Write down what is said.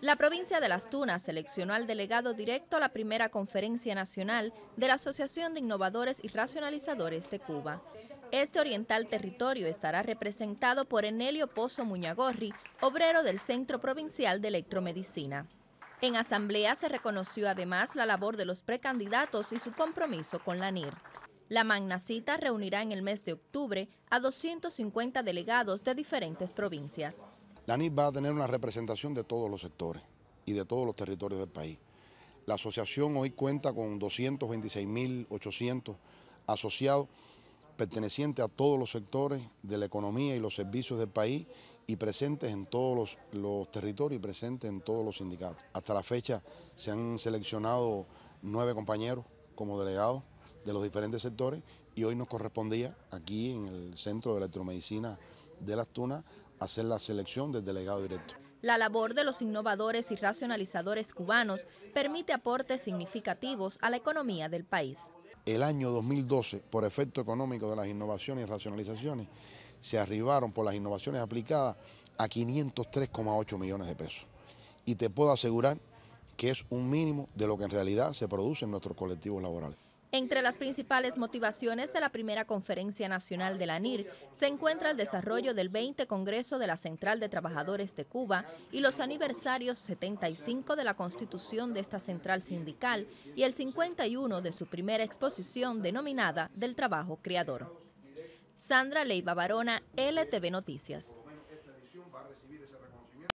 La provincia de Las Tunas seleccionó al delegado directo a la primera conferencia nacional de la Asociación de Innovadores y Racionalizadores de Cuba. Este oriental territorio estará representado por Enelio Pozo Muñagorri, obrero del Centro Provincial de Electromedicina. En asamblea se reconoció además la labor de los precandidatos y su compromiso con la NIR. La Magna Cita reunirá en el mes de octubre a 250 delegados de diferentes provincias. La va a tener una representación de todos los sectores y de todos los territorios del país. La asociación hoy cuenta con 226.800 asociados pertenecientes a todos los sectores de la economía y los servicios del país y presentes en todos los, los, territorios y presentes en todos los sindicatos. Hasta la fecha se han seleccionado nueve compañeros como delegados de los diferentes sectores y hoy nos correspondía aquí en el Centro de Electromedicina de Las Tunas hacer la selección del delegado directo. La labor de los innovadores y racionalizadores cubanos permite aportes significativos a la economía del país. El año 2012, por efecto económico de las innovaciones y racionalizaciones, se arribaron por las innovaciones aplicadas a 503,8 millones de pesos. Y te puedo asegurar que es un mínimo de lo que en realidad se produce en nuestros colectivos laborales. Entre las principales motivaciones de la primera conferencia nacional de la NIR se encuentra el desarrollo del 20 Congreso de la Central de Trabajadores de Cuba y los aniversarios 75 de la constitución de esta central sindical y el 51 de su primera exposición denominada del trabajo creador. Sandra Leiva Barona, LTV Noticias.